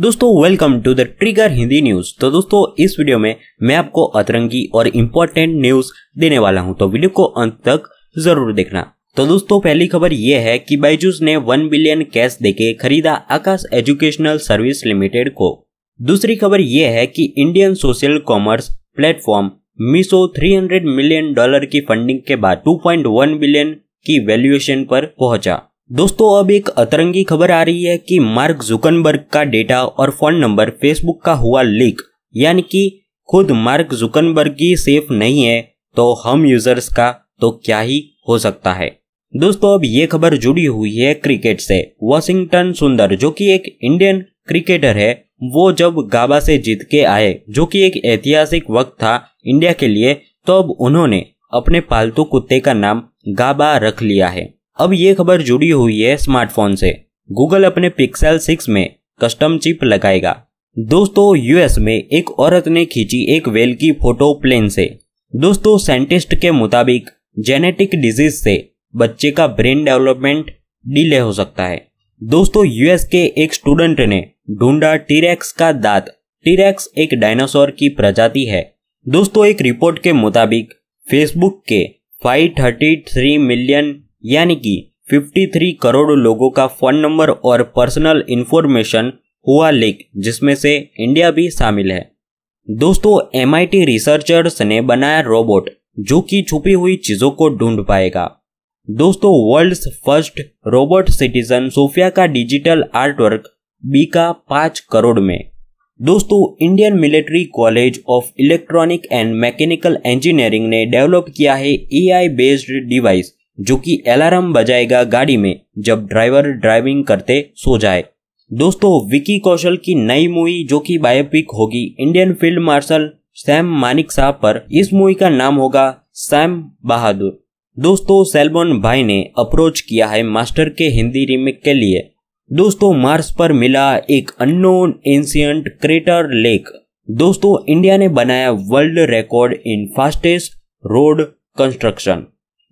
दोस्तों welcome to the Trigger Hindi news तो दोस्तों इस वीडियो में मैं आपको अतरंगी और इम्पोर्टेंट न्यूज देने वाला हूं तो वीडियो को अंत तक जरूर देखना तो दोस्तों पहली खबर यह है कि बाइजूस ने वन बिलियन कैश देके खरीदा आकाश एजुकेशनल सर्विस लिमिटेड को दूसरी खबर यह है कि Indian social commerce platform Meesho 300 million dollar की फंडिंग के बाद 2.1 बिलियन की वैल्यूएशन पर पहुंचा दोस्तों अब एक अतरंगी खबर आ रही है कि मार्क जुकनबर्ग का डेटा और फोन नंबर फेसबुक का हुआ लीक यानी कि खुद मार्क जुकनबर्ग ही सेफ नहीं है तो हम यूजर्स का तो क्या ही हो सकता है दोस्तों अब ये खबर जुड़ी हुई है क्रिकेट से वॉशिंगटन सुंदर जो कि एक इंडियन क्रिकेटर है वो जब गाबा से जीत के आए जो कि एक ऐतिहासिक वक्त था इंडिया के लिए तो अब उन्होंने अपने पालतू कुत्ते का नाम गाबा रख लिया है अब ये खबर जुड़ी हुई है स्मार्टफोन से गूगल अपने पिक्सल सिक्स में कस्टम चिप लगाएगा दोस्तों यूएस में एक औरत ने खींची एक वेल की फोटो प्लेन से दोस्तों साइंटिस्ट के मुताबिक जेनेटिक डिजीज से बच्चे का ब्रेन डेवलपमेंट डिले हो सकता है दोस्तों यूएस के एक स्टूडेंट ने ढूंढा टीरेक्स का दांत टीरेक्स एक डायनासोर की प्रजाति है दोस्तों एक रिपोर्ट के मुताबिक फेसबुक के 533 मिलियन यानी कि 53 करोड़ लोगों का फोन नंबर और पर्सनल इंफॉर्मेशन हुआ लीक जिसमें से इंडिया भी शामिल है दोस्तों एम रिसर्चर्स ने बनाया रोबोट जो कि छुपी हुई चीजों को ढूंढ पाएगा दोस्तों world first robot citizen Sophia का डिजिटल आर्टवर्क बी का पांच करोड़ में दोस्तों Indian military college of electronic and mechanical engineering ने डेवलप किया है एआई बेस्ड डिवाइस जो कि अलार्म बजाएगा गाड़ी में जब ड्राइवर ड्राइविंग करते सो जाए दोस्तों विकी कौशल की नई मूवी जो कि बायोपिक होगी Indian field marshal Sam Manekshaw पर इस मूवी का नाम होगा सैम बहादुर दोस्तों सैलमोन भाई ने अप्रोच किया है मास्टर के हिंदी रीमेक के लिए दोस्तों मार्स पर मिला एक अननोन एंशियंट क्रेटर लेक दोस्तों इंडिया ने बनाया world record in fastest road construction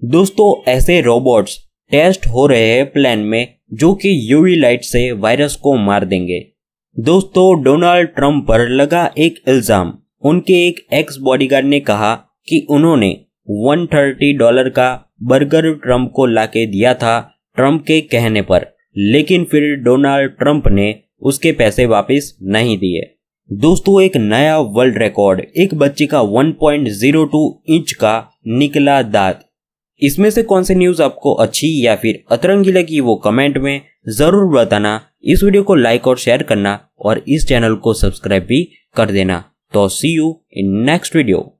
दोस्तों ऐसे रोबोट्स टेस्ट हो रहे हैं प्लान में जो कि यूवी लाइट से वायरस को मार देंगे दोस्तों डोनाल्ड ट्रंप पर लगा एक इल्जाम उनके एक एक्स बॉडीगार्ड ने कहा कि उन्होंने 130 डॉलर का बर्गर ट्रंप को लाके दिया था ट्रंप के कहने पर लेकिन फिर डोनाल्ड ट्रंप ने उसके पैसे वापस नहीं दिए दोस्तों एक नया वर्ल्ड रिकॉर्ड एक बच्चे का 1.02 इंच का निकला दांत इसमें से कौन सी न्यूज़ आपको अच्छी या फिर अतरंगी लगी वो कमेंट में ज़रूर बताना इस वीडियो को लाइक और शेयर करना और इस चैनल को सब्सक्राइब भी कर देना तो see you in next video